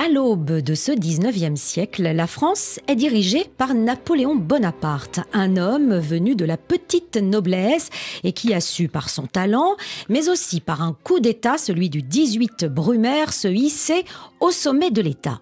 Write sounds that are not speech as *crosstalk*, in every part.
À l'aube de ce 19e siècle, la France est dirigée par Napoléon Bonaparte, un homme venu de la petite noblesse et qui a su par son talent, mais aussi par un coup d'État, celui du 18 Brumaire, se hisser au sommet de l'État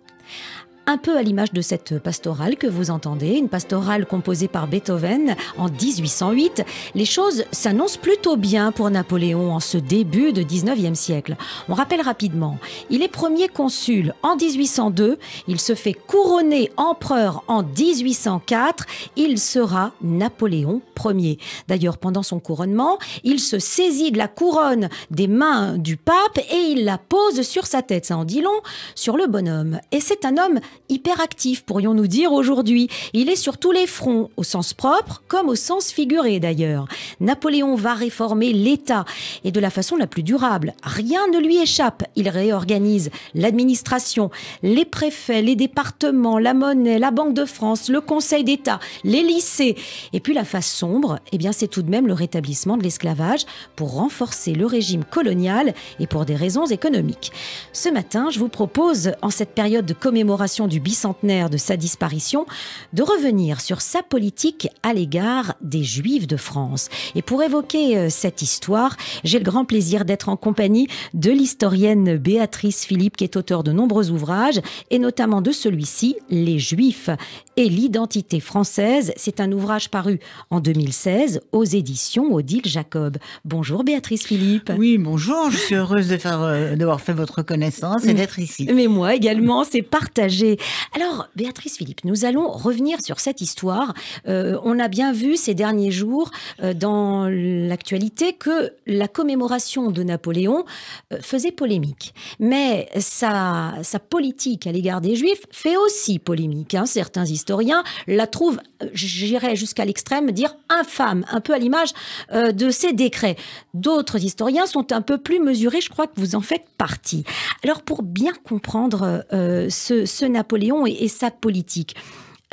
un peu à l'image de cette pastorale que vous entendez, une pastorale composée par Beethoven en 1808. Les choses s'annoncent plutôt bien pour Napoléon en ce début de 19e siècle. On rappelle rapidement, il est premier consul en 1802, il se fait couronner empereur en 1804, il sera Napoléon Ier. D'ailleurs, pendant son couronnement, il se saisit de la couronne des mains du pape et il la pose sur sa tête, ça en dit long, sur le bonhomme. Et c'est un homme hyperactif, pourrions-nous dire aujourd'hui. Il est sur tous les fronts, au sens propre comme au sens figuré d'ailleurs. Napoléon va réformer l'État et de la façon la plus durable. Rien ne lui échappe. Il réorganise l'administration, les préfets, les départements, la monnaie, la Banque de France, le Conseil d'État, les lycées. Et puis la face sombre, eh bien c'est tout de même le rétablissement de l'esclavage pour renforcer le régime colonial et pour des raisons économiques. Ce matin, je vous propose, en cette période de commémoration du bicentenaire de sa disparition, de revenir sur sa politique à l'égard des Juifs de France. Et pour évoquer euh, cette histoire, j'ai le grand plaisir d'être en compagnie de l'historienne Béatrice Philippe, qui est auteure de nombreux ouvrages, et notamment de celui-ci, Les Juifs et l'identité française. C'est un ouvrage paru en 2016 aux éditions Odile Jacob. Bonjour Béatrice Philippe. Oui, bonjour. Je suis heureuse euh, d'avoir fait votre connaissance et mm. d'être ici. Mais moi également, c'est partagé alors, Béatrice Philippe, nous allons revenir sur cette histoire. Euh, on a bien vu ces derniers jours euh, dans l'actualité que la commémoration de Napoléon euh, faisait polémique. Mais sa, politique à l'égard des Juifs fait aussi polémique. Hein. Certains historiens la trouvent, j'irais jusqu'à l'extrême, dire infâme, un peu à l'image de ses décrets. D'autres historiens sont un peu plus mesurés, je crois que vous en faites partie. Alors, pour bien comprendre ce, ce Napoléon et, sa politique.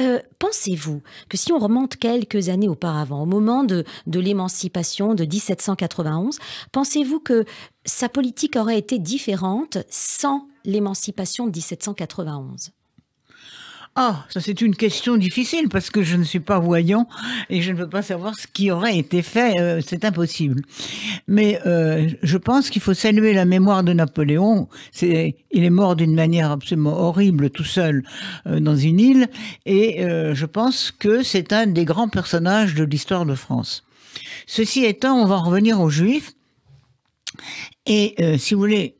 Euh, pensez-vous que si on remonte quelques années auparavant, au moment de l'émancipation de 1791, pensez-vous que sa politique aurait été différente sans l'émancipation de 1791 ah, ça c'est une question difficile parce que je ne suis pas voyant et je ne peux pas savoir ce qui aurait été fait, euh, c'est impossible. Mais euh, je pense qu'il faut saluer la mémoire de Napoléon. il est mort d'une manière absolument horrible tout seul euh, dans une île et je pense que c'est un des grands personnages de l'histoire de France. Ceci étant, on va revenir aux Juifs. Et si vous voulez,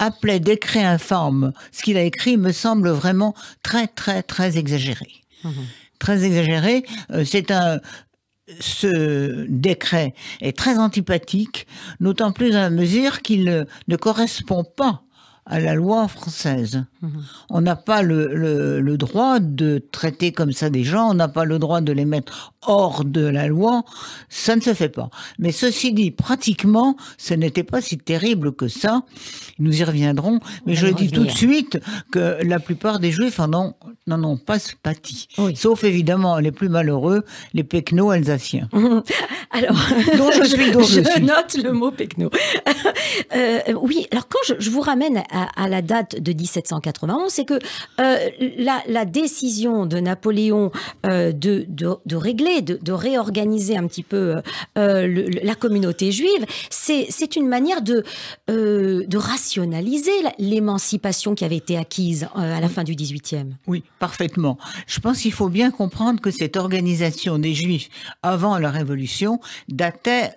Appelé décret informe, ce qu'il a écrit me semble vraiment très, très, très exagéré. Mhm. Très exagéré. Euh, c'est un, ce décret est très antipathique, d'autant plus à mesure qu'il ne correspond pas à la loi française. Mhm. On n'a pas le, droit de traiter comme ça des gens, on n'a pas le droit de les mettre hors de la loi, ça ne se fait pas. Mais ceci dit, pratiquement, ce n'était pas si terrible que ça, nous y reviendrons, mais je le dis tout de suite que la plupart des Juifs n'en ont, pas pâti, sauf évidemment les plus malheureux, les péquenots alsaciens. *laughs* Alors, *laughs* dont je suis, *laughs* je, note le mot pecno. *laughs* Euh, oui, alors quand je, vous ramène à, la date de 1791, c'est que euh, la, décision de Napoléon euh, de, régler, de, réorganiser un petit peu la communauté juive, c'est une manière de, de rationaliser l'émancipation qui avait été acquise à la fin du 18e. Oui, parfaitement. Je pense qu'il faut bien comprendre que cette organisation des juifs avant la Révolution datait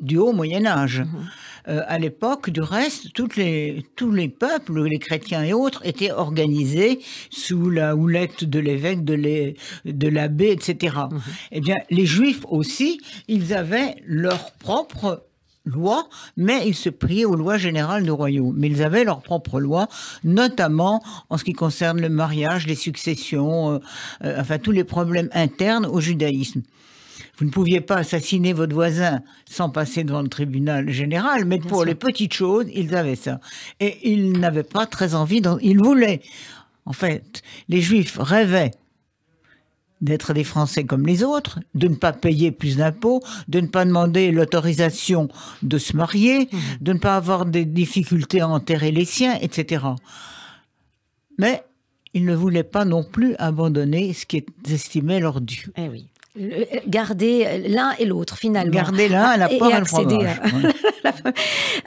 du haut Moyen Âge. Mhm. Euh, à l'époque, du reste, tous les peuples, les chrétiens et autres, étaient organisés sous la houlette de l'évêque, de l'abbé, etc. Mhm. Eh bien, les Juifs aussi, ils avaient leur propre loi, mais ils se priaient aux lois générales du royaume. Mais ils avaient leur propre loi, notamment en ce qui concerne le mariage, les successions, euh, euh, enfin tous les problèmes internes au judaïsme. Vous ne pouviez pas assassiner votre voisin sans passer devant le tribunal général, mais pour les petites choses, ils avaient ça. Et ils n'avaient pas très envie, d'en... ils voulaient. En fait, les Juifs rêvaient d'être des Français comme les autres, de ne pas payer plus d'impôts, de ne pas demander l'autorisation de se marier, mmh. de ne pas avoir des difficultés à enterrer les siens, etc. Mais ils ne voulaient pas non plus abandonner ce qui est estimé leur dû. Eh oui garder euh, l'un et l'autre finalement. Garder l'un à la porte et accéder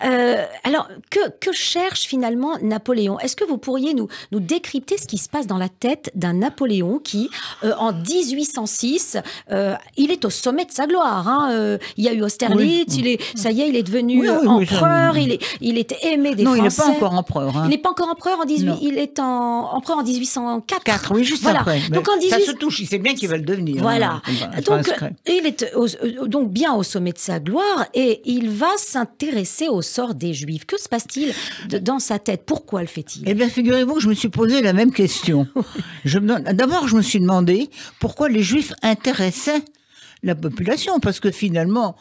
euh, alors, que, cherche finalement Napoléon Est-ce que vous pourriez nous, décrypter ce qui se passe dans la tête d'un Napoléon qui, euh, en 1806, euh, il est au sommet de sa gloire. Hein, il y a eu Austerlitz, il est, ça y est, il est devenu empereur, il, est, aimé des Français. Non, il n'est pas encore empereur. Hein. Il n'est pas encore empereur en 18... Il est empereur en 1804. oui, juste après. Ça se touche, il sait bien qu'il va le devenir. Hein. Voilà. donc, il est donc bien au sommet de sa gloire et il va s'intéresser intéressé au sort des Juifs. Que se passe-t-il dans sa tête Pourquoi le fait-il Eh bien, figurez-vous que je me suis posé la même question. *laughs* D'abord, je me suis demandé pourquoi les Juifs intéressaient la population, parce que finalement,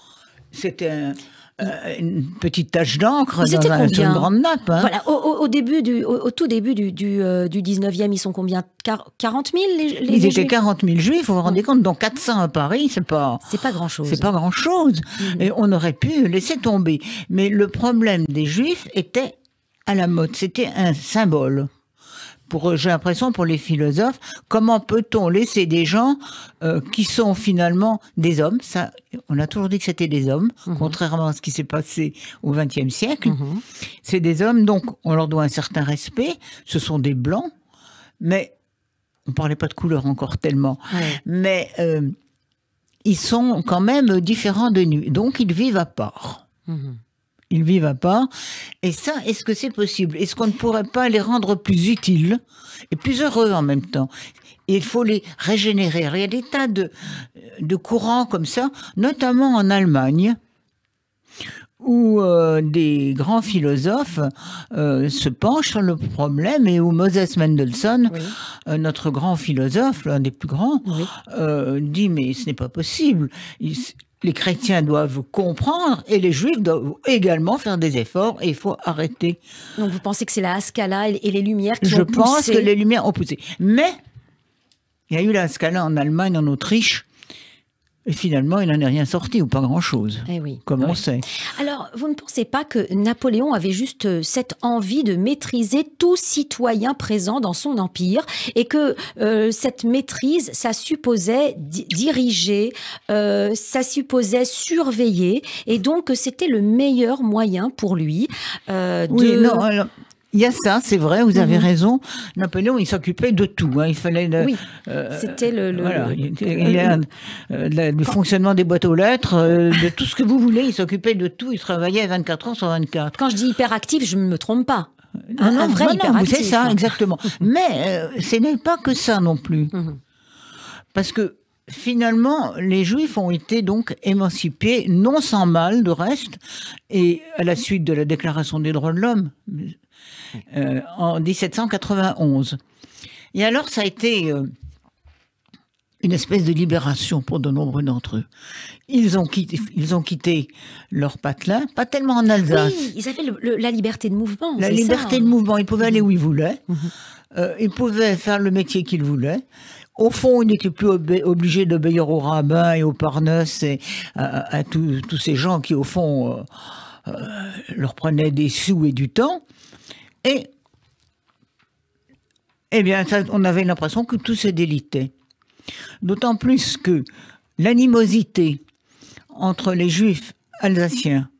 c'était un, euh, une petite tache d'encre dans sur une grande nappe. Hein. Voilà, au, début au, tout début du, du, 19e, euh, ils sont combien 40 000 les, Ils étaient 40 000 juifs, vous vous rendez compte, dont 400 à Paris, c'est pas. C'est pas grand-chose. C'est pas grand-chose. Mmh. Et on aurait pu laisser tomber. Mais le problème des juifs était à la mode, c'était un symbole pour j'ai l'impression pour les philosophes, comment peut-on laisser des gens euh, qui sont finalement des hommes Ça, on a toujours dit que c'était des hommes, mhm. contrairement à ce qui s'est passé au XXe siècle. Mhm. C'est des hommes, donc on leur doit un certain respect. Ce sont des blancs, mais on parlait pas de couleur encore tellement. Mais euh, ils sont quand même différents de nous, donc ils vivent à part. Mhm ils vivent à part. Et ça, est-ce que c'est possible Est-ce qu'on ne pourrait pas les rendre plus utiles et plus heureux en même temps il faut les régénérer. Il y a des tas de, de courants comme ça, notamment en Allemagne, où euh, des grands philosophes euh, se penchent sur le problème et où Moses Mendelssohn, euh, notre grand philosophe, l'un des plus grands, dit mais ce n'est pas possible les chrétiens doivent comprendre et les juifs doivent également faire des efforts et il faut arrêter. Donc vous pensez que c'est la Haskala et les Lumières qui ont poussé Je pense que les Lumières ont poussé. Mais il y a eu la en Allemagne, en Autriche, et finalement, il n'en est rien sorti, ou pas grand-chose, eh comme on sait. Alors, vous ne pensez pas que Napoléon avait juste euh, cette envie de maîtriser tout citoyen présent dans son empire, et que euh, cette maîtrise, ça supposait diriger, euh, ça supposait surveiller, et donc c'était le meilleur moyen pour lui de... Il y a ça, c'est vrai, vous avez mhm. raison. Napoléon, il s'occupait de tout. Hein. Il fallait. oui, euh, c'était le. voilà, il le euh, fonctionnement des boîtes aux lettres, euh, de tout ce que vous voulez. Il s'occupait de tout. Il travaillait 24 heures sur 24. Quand je dis hyperactif, je ne me trompe pas. Un, vrai hyperactif. C'est ça, exactement. *laughs* Mais ce n'est pas que ça non plus. Mhm. Parce que finalement, les Juifs ont été donc émancipés, non sans mal de reste, et à la suite de la Déclaration des droits de l'homme, euh, en 1791. Et alors, ça a été euh, une espèce de libération pour de nombreux d'entre eux. Ils ont quitté, ils ont quitté leur patelin, pas tellement en Alsace. ils avaient la liberté de mouvement. La liberté hein. de mouvement, ils pouvaient aller où ils voulaient, mhm. euh, ils pouvaient faire le métier qu'ils voulaient. Au fond, ils n'étaient plus obligés d'obéir aux rabbins et aux parneuses et à, tous ces gens qui, au fond, leur prenaient des sous et du temps. Et, eh bien, on avait l'impression que tout se délitait. D'autant plus que l'animosité entre les juifs alsaciens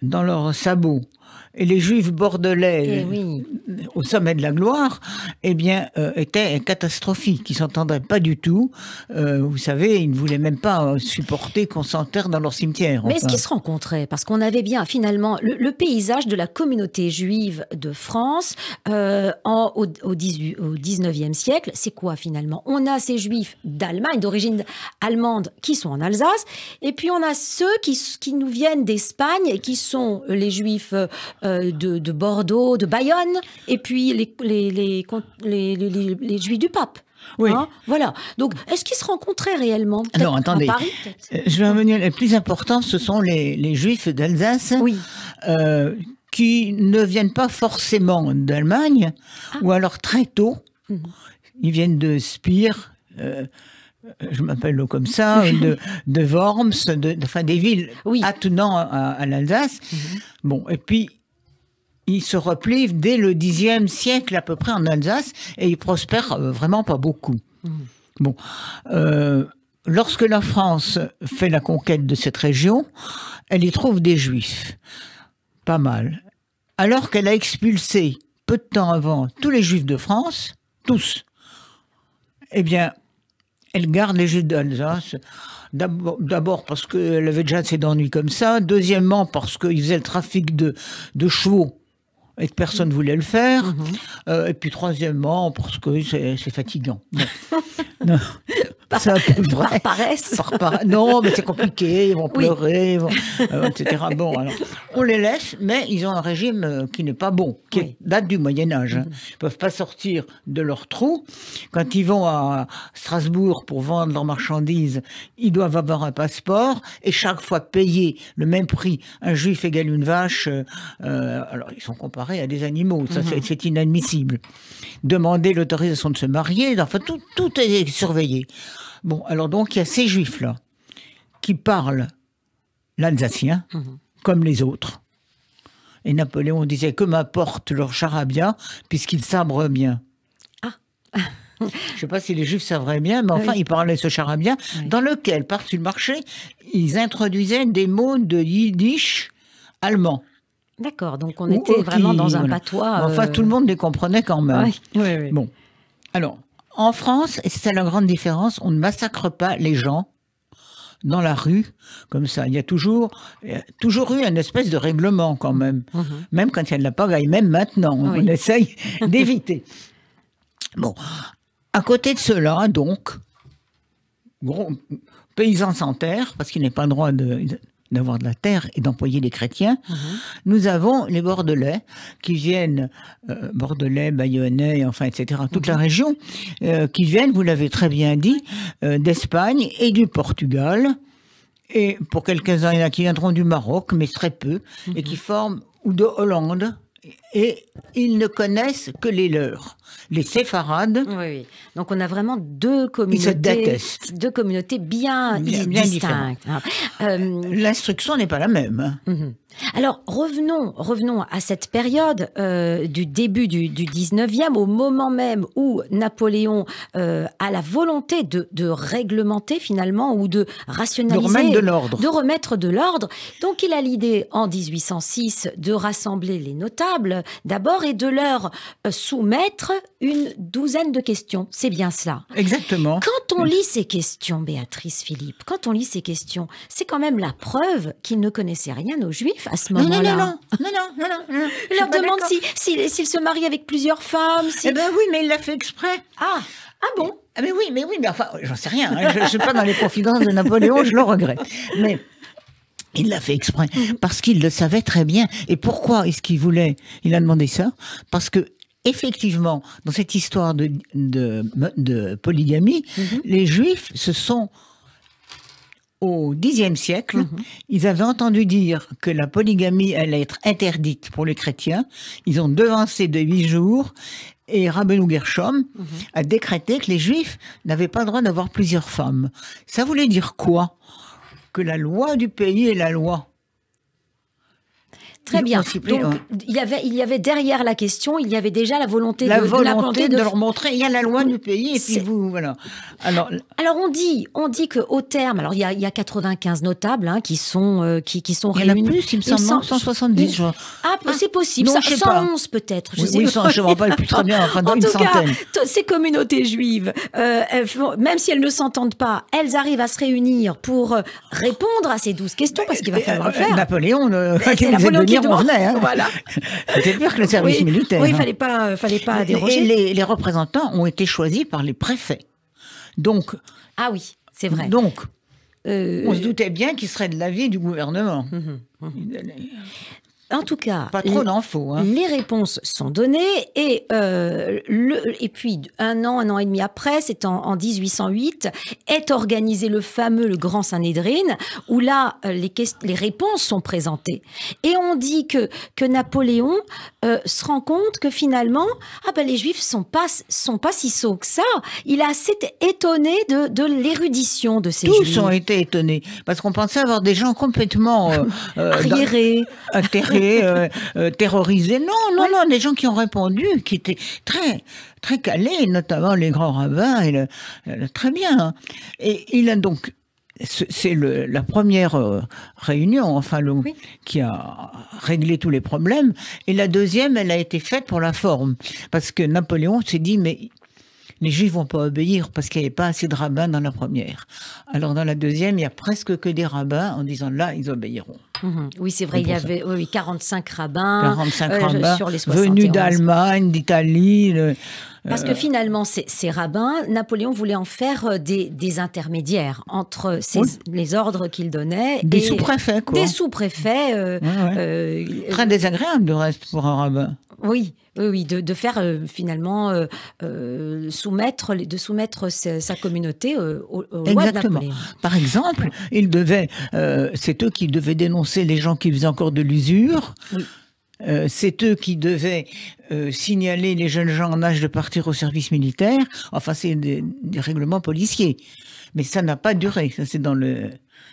dans leurs sabots et les juifs bordelais eh au sommet de la gloire, eh bien, euh, était catastrophique, qui s'entendraient pas du tout. Euh, vous savez, ils ne voulaient même pas euh, supporter qu'on s'enterre dans leur cimetière. Mais est-ce qu'ils se rencontraient Parce qu'on avait bien finalement le, paysage de la communauté juive de France euh, en, au, au, 18, au 19e siècle. C'est quoi finalement On a ces juifs d'Allemagne, d'origine allemande, qui sont en Alsace, et puis on a ceux qui, qui nous viennent d'Espagne et qui sont les juifs de Bordeaux, de Bayonne et puis les, les, les, juifs du pape. Oui. Hein, voilà. Donc, est-ce qu'ils se rencontraient réellement Non, attendez. Paris, euh, je vais revenir. Les plus importants, ce sont les, les juifs d'Alsace. Oui. Euh, qui ne viennent pas forcément d'Allemagne, ah. ou alors très tôt. Mhm. Ils viennent de Spire. Euh, je m'appelle comme ça, *laughs* de, de Worms, de, enfin des villes oui. attenant à, l'Alsace. Mhm. Bon, et puis ils se replient dès le Xe siècle à peu près en Alsace et ils prospèrent euh, vraiment pas beaucoup. Mmh. Bon. Euh, lorsque la France fait la conquête de cette région, elle y trouve des juifs. Pas mal. Alors qu'elle a expulsé, peu de temps avant, tous les juifs de France, tous, eh bien, elle garde les juifs d'Alsace. D'abord parce qu'elle avait déjà assez d'ennuis comme ça. Deuxièmement parce qu'ils faisaient le trafic de chevaux et que personne ne voulait le faire. Mhm. Euh, et puis troisièmement, parce que c'est fatigant. *laughs* non. *laughs* par, non, mais c'est compliqué, ils vont pleurer, euh, etc. Bon, on les laisse, mais ils ont un régime euh, qui n'est pas bon, qui date du Moyen-Âge. Hein. Mhm. Ils ne peuvent pas sortir de leur trou. Quand ils vont à Strasbourg pour vendre leurs marchandises, ils doivent avoir un passeport et chaque fois payer le même prix. Un juif égale une vache. Euh, alors, ils sont comparés à des animaux, mhm. c'est inadmissible. Demander l'autorisation de se marier, enfin, tout, tout est surveillé. Bon, alors donc il y a ces juifs-là qui parlent l'alsacien mhm. comme les autres. Et Napoléon disait que m'apporte leur charabia puisqu'ils sabrent bien. Ah *laughs* Je ne sais pas si les juifs savraient bien, mais enfin, ils parlaient ce charabia dans lequel, par-dessus le marché, ils introduisaient des mots de yiddish allemand. D'accord, donc on était vraiment dans un patois. Enfin, euh, tout le monde les comprenait quand même. Oui. Bon, alors, en France, et c'est la grande différence, on ne massacre pas les gens dans la rue, comme ça. Il y a toujours, euh, toujours eu une espèce de règlement quand même, mhm. même quand il y a de la pagaille, même maintenant, on essaye *laughs* d'éviter. Bon, à côté de cela, donc, paysans paysan sans terre, parce qu'il n'est pas droit de, d'avoir de la terre et d'employer les chrétiens. Uh-huh. Nous avons les Bordelais qui viennent, euh, Bordelais, Bayonnais, enfin, etc., toute la uh-huh. région, euh, qui viennent, vous l'avez très bien dit, euh, d'Espagne et du Portugal. Et pour quelques-uns, il y en a qui viendront du Maroc, mais très peu, et qui uh-huh. forment, ou de Hollande, et ils ne connaissent que les leurs, les séfarades. Oui, Donc on a vraiment deux communautés, deux communautés bien, distinctes. Euh, L'instruction n'est pas la même. Mhm. Alors revenons, revenons à cette période euh, du début du, du, 19e, au moment même où Napoléon euh, a la volonté de, réglementer finalement ou de rationaliser, de remettre de l'ordre. De remettre de l'ordre. Donc il a l'idée en 1806 de rassembler les notables d'abord et de leur euh, soumettre une douzaine de questions. C'est bien cela. Exactement. Quand on lit ces questions, Béatrice Philippe, quand on lit ces questions, c'est quand même la preuve qu'il ne connaissait rien aux Juifs à Non, non, non, non, non, Il leur demande s'il se marie avec plusieurs femmes. Eh ben oui, mais il l'a fait exprès. Ah, ah bon Mais eh ben oui, mais oui, mais enfin, j'en sais rien. Hein. Je ne suis pas dans les confidences de Napoléon, je le regrette. Mais. Il l'a fait exprès mhm. parce qu'il le savait très bien. Et pourquoi est-ce qu'il voulait Il a demandé ça parce que effectivement, dans cette histoire de, de, polygamie, mhm. les Juifs se sont au Xe siècle, mhm. ils avaient entendu dire que la polygamie allait être interdite pour les chrétiens. Ils ont devancé de huit jours et Rabbeinu Gershom mhm. a décrété que les juifs n'avaient pas le droit d'avoir plusieurs femmes. Ça voulait dire quoi Que la loi du pays est la loi. Très bien. Donc, il, y avait, il y avait derrière la question, il y avait déjà la volonté, la de, volonté de, leur montrer. Il y a la loi du pays et puis vous, voilà. Alors, alors on dit, on dit qu'au terme, alors il y a, y a 95 notables hein, qui sont, euh, qui, qui sont réunis. Il y plus, il me semble, 170, je... Ah, ah, c'est possible. 111 peut-être. Je oui, sais oui, plus très bien, *laughs* en tout Cas, ces communautés juives, euh, même si elles ne s'entendent pas, elles arrivent à se réunir pour euh, répondre à ces 12 questions, parce qu'il va falloir le faire. Napoléon, ben, *laughs* Hein. Voilà. *laughs* pire que le service militaire. Oui, il hein. fallait pas, euh, fallait pas déroger. les, représentants ont été choisis par les préfets. Donc. Ah oui, c'est vrai. Donc, euh, on se doutait bien qu'il serait de l'avis du gouvernement. Hum, hum, hum. En tout cas, pas hein. Les réponses sont données et euh, et puis un an, un an et demi après, c'est en, 1808, est organisé le fameux le Grand Sanhedrin où là euh, les, les réponses sont présentées et on dit que que Napoléon euh, se rend compte que finalement ah ben, les Juifs sont pas sont pas si sots que ça. Il a assez étonné de, l'érudition de ces Juifs. Tous ont été étonnés parce qu'on pensait avoir des gens complètement euh, arriérés, euh, euh, terrorisés. Non, non, non, des gens qui ont répondu, qui étaient très, très calés, notamment les grands rabbins, et euh, très bien. Hein. Et il a donc c'est la première réunion, enfin, qui a réglé tous les problèmes. Et la deuxième, elle a été faite pour la forme. Parce que Napoléon s'est dit, mais les Juifs vont pas obéir parce qu'il n'y avait pas assez de rabbins dans la première. Alors dans la deuxième, il y a presque que des rabbins en disant là, ils obéiront. Mhm. Oui, c'est vrai, il y avait 45 rabbins, euh, venus d'Allemagne, d'Italie. Parce que euh, finalement, ces, rabbins, Napoléon voulait en faire euh, des, intermédiaires entre les ordres qu'il donnait. Des sous-préfets, quoi. Des sous-préfets. Très désagréable, de reste, pour un rabbin. Oui, oui, de, faire finalement soumettre, de soumettre sa, communauté aux, roi Exactement. Napoléon. Par exemple, ils devaient, c'est eux qui devaient dénoncer c'est les gens qui faisaient encore de l'usure. Euh, c'est eux qui devaient euh, signaler les jeunes gens en âge de partir au service militaire. Enfin, c'est des, des, règlements policiers. Mais ça n'a pas duré. Ça, c'est dans le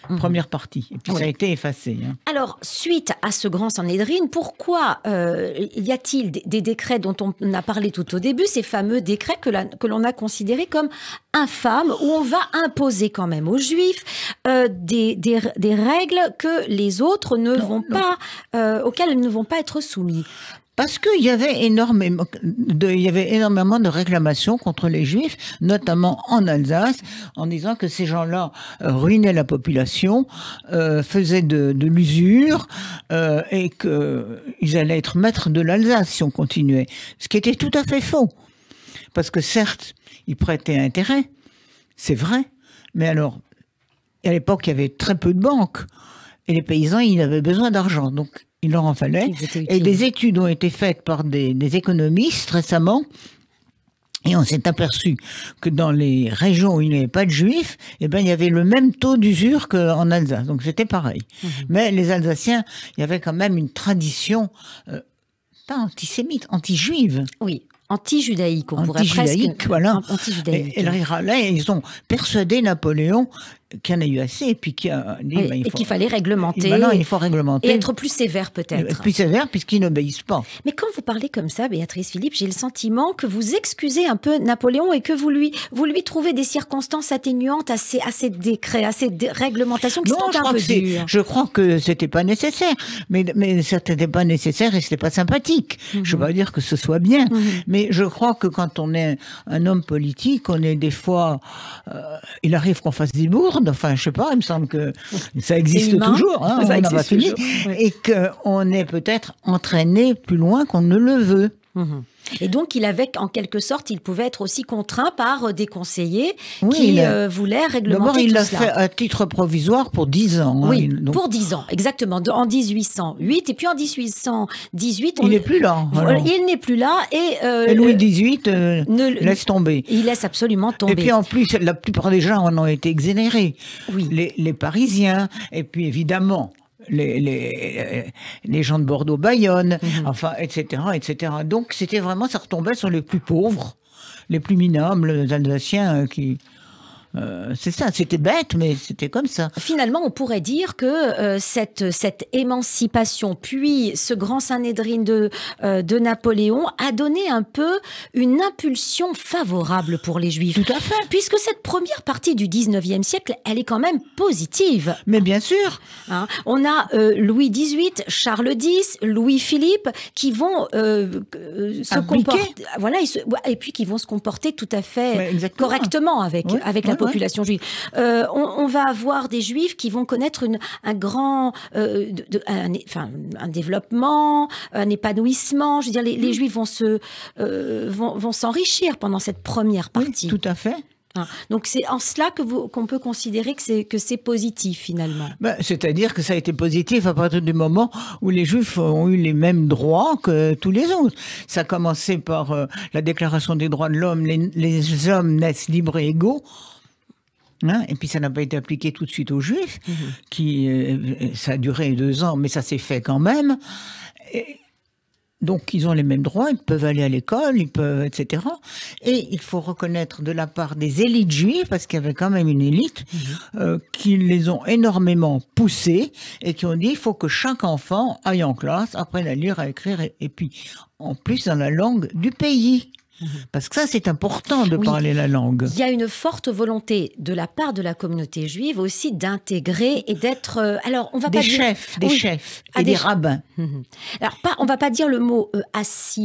Mhm. première partie. Et puis ça a été effacé. Hein. Alors, suite à ce grand Sanhedrin, pourquoi euh, y a-t-il des, décrets dont on a parlé tout au début, ces fameux décrets que, l'on a considérés comme infâmes, où on va imposer quand même aux Juifs euh, des, règles que les autres ne vont pas, euh, auxquelles ils ne vont pas être soumis parce qu'il y avait énormément de, réclamations contre les juifs, notamment en Alsace, en disant que ces gens-là euh, ruinaient la population, euh, faisaient de, l'usure euh, et qu'ils allaient être maîtres de l'Alsace si on continuait. Ce qui était tout à fait faux. Parce que certes, ils prêtaient intérêt, c'est vrai, mais alors, à l'époque, il y avait très peu de banques. Et les paysans, ils avaient besoin d'argent. Donc, il leur en fallait. Et des études ont été faites par des, économistes récemment. Et on s'est aperçu que dans les régions où il n'y avait pas de juifs, et eh ben, il y avait le même taux d'usure qu'en Alsace. Donc c'était pareil. Mhm. Mais les Alsaciens, il y avait quand même une tradition, euh, pas antisémite, anti-juive. Oui, anti-judaïque, on anti pourrait presque... voilà. judaïque Et, là, ils ont persuadé Napoléon y en a eu assez et puis qu'il ben, fallait réglementer. Ben il faut réglementer. Et être plus sévère peut-être. Plus sévère puisqu'ils n'obéissent pas. Mais quand vous parlez comme ça, Béatrice Philippe, j'ai le sentiment que vous excusez un peu Napoléon et que vous lui, vous lui trouvez des circonstances atténuantes à ces, à décrets, à ces réglementations qui sont un peu dures. Je crois que c'était pas nécessaire, mais, mais n'était pas nécessaire et ce n'était pas sympathique. je mhm. Je veux pas dire que ce soit bien, mhm. mais je crois que quand on est un homme politique, on est des fois, euh, il arrive qu'on fasse des bourdes Enfin, je sais pas, il me semble que ça existe toujours. Hein, ça on Et qu'on est peut-être entraîné plus loin qu'on ne le veut. Mm-hmm. Et donc, il avait, en quelque sorte, il pouvait être aussi contraint par euh, des conseillers qui euh, voulaient réglementer D'abord, il l'a fait à titre provisoire pour 10 ans. Hein, oui, pour 10 ans, exactement, en 1808. Et puis en 1818... On... Il n'est plus là. Il n'est plus là et... Euh, Louis XVIII laisse tomber. Il laisse absolument tomber. Et puis en plus, la plupart des gens en ont été exonérés. Oui. les Parisiens, et puis évidemment les, les, gens de Bordeaux-Bayonne, mhm. enfin, etc., etc. Donc, c'était vraiment, ça retombait sur les plus pauvres, les plus minables, les Alsaciens euh, qui, euh, c'est ça, c'était bête, mais c'était comme ça. Finalement, on pourrait dire que euh, cette, cette émancipation, puis ce grand Saint-Nédrine de, euh, de Napoléon, a donné un peu une impulsion favorable pour les Juifs. Tout à fait. Puisque cette première partie du 19e siècle, elle est quand même positive. Mais bien sûr. Hein, on a Louis XVIII, Charles X, Louis-Philippe, qui vont se comporter... Voilà, et, puis qui vont se comporter tout à fait correctement avec, avec la population population juive. Euh, on, va avoir des juifs qui vont connaître un grand, euh, développement, un épanouissement. Je veux dire, les, mm. juifs vont se, euh, vont, s'enrichir pendant cette première partie. tout à fait. Hein. Donc c'est en cela que qu'on peut considérer que c'est que c'est positif finalement. Bah, c'est-à-dire que ça a été positif à partir du moment où les Juifs ont eu les mêmes droits que tous les autres. Ça a commencé par la Déclaration des droits de l'homme, les hommes naissent libres et égaux Hein, et puis ça n'a pas été appliqué tout de suite aux Juifs, mhm. qui euh, euh, ça a duré deux ans, mais ça s'est fait quand même. donc ils ont les mêmes droits, ils peuvent aller à l'école, ils peuvent, etc. Et il faut reconnaître de la part des élites juives, parce qu'il y avait quand même une élite, mhm. euh, qui les ont énormément poussés et qui ont dit il faut que chaque enfant aille en classe, apprenne à lire, à écrire, et, et puis en plus dans la langue du pays. *laughs* Parce que ça, c'est important de parler la langue. Il y a une forte volonté de la part de la communauté juive aussi d'intégrer et d'être. Euh, alors, on va des pas chefs, dire, des chefs et ah, des, rabbins. *laughs* Alors, pas, on va pas dire le mot euh, assimilé,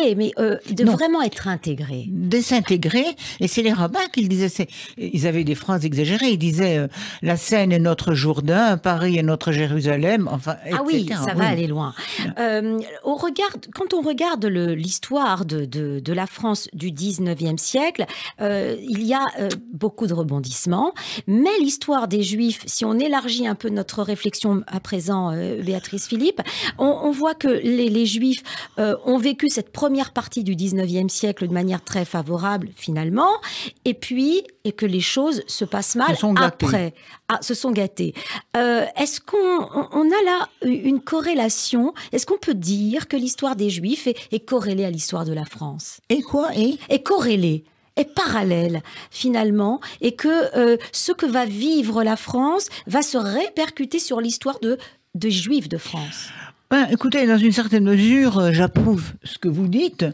assimiler, mais euh, de vraiment être intégré. De s'intégrer. et c'est les rabbins qui le disaient. Ils avaient des phrases exagérées. Ils disaient la Seine est notre Jourdain, Paris est notre Jérusalem. Enfin, ah oui, ça va aller loin. on regarde, quand on regarde l'histoire de, de la France France du 19e siècle, euh, il y a euh, beaucoup de rebondissements, mais l'histoire des Juifs, si on élargit un peu notre réflexion à présent, euh, Béatrice Philippe, on, voit que les, Juifs ont vécu cette première partie du 19e siècle de manière très favorable finalement, et puis et que les choses se passent mal après. se sont gâtés. Ah, est-ce qu'on a là une corrélation Est-ce qu'on peut dire que l'histoire des Juifs est, est corrélée à l'histoire de la France est, est est parallèle finalement et que euh, ce que va vivre la France va se répercuter sur l'histoire de, juifs de France. Ben, écoutez, dans une certaine mesure, euh, j'approuve ce que vous dites,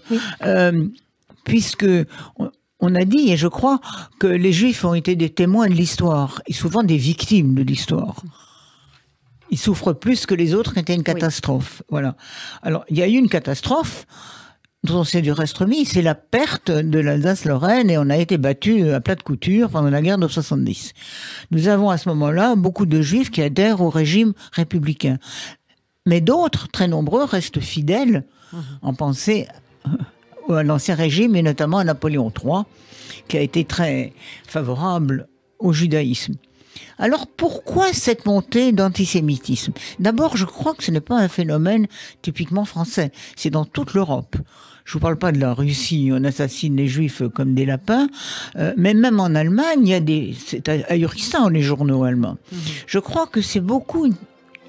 euh, puisque on, a dit, et je crois, que les juifs ont été des témoins de l'histoire, et souvent des victimes de l'histoire. Ils souffrent plus que les autres c'était une catastrophe. Voilà. Alors, il y a eu une catastrophe, on s'est du reste remis, c'est la perte de l'Alsace-Lorraine et on a été battu à plat de couture pendant la guerre de 70. Nous avons à ce moment-là beaucoup de juifs qui adhèrent au régime républicain. Mais d'autres, très nombreux, restent fidèles en pensée euh, à l'ancien régime et notamment à Napoléon III, qui a été très favorable au judaïsme. Alors pourquoi cette montée d'antisémitisme D'abord, je crois que ce n'est pas un phénomène typiquement français, c'est dans toute l'Europe. Je vous parle pas de la Russie, on assassine les Juifs comme des lapins, euh, mais même en Allemagne, il y a des, c'est les journaux allemands. Mhm. Je crois que c'est beaucoup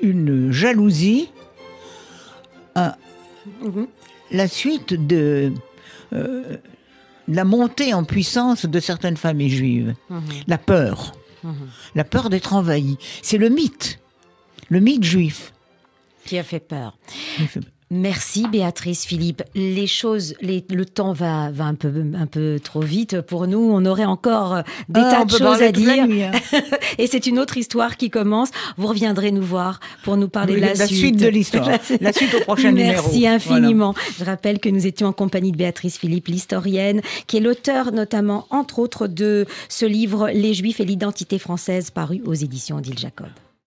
une, jalousie à euh, mhm. la suite euh, de la montée en puissance de certaines familles juives, mhm. la peur, la peur d'être envahie. C'est le mythe, le mythe juif. Qui a fait peur. Qui a fait peur. Merci Béatrice Philippe. Les choses, le temps va, va un, peu, un peu trop vite pour nous. On aurait encore euh, des ah, tas de choses à dire. Hein. *laughs* Et c'est une autre histoire qui commence. Vous reviendrez nous voir pour nous parler de la, suite. de l'histoire. *laughs* La, suite au prochain numéro. Merci infiniment. Je rappelle que nous étions en compagnie de Béatrice Philippe, l'historienne, qui est l'auteur notamment, entre autres, de ce livre Les Juifs et l'identité française paru aux éditions d'Ile Jacob.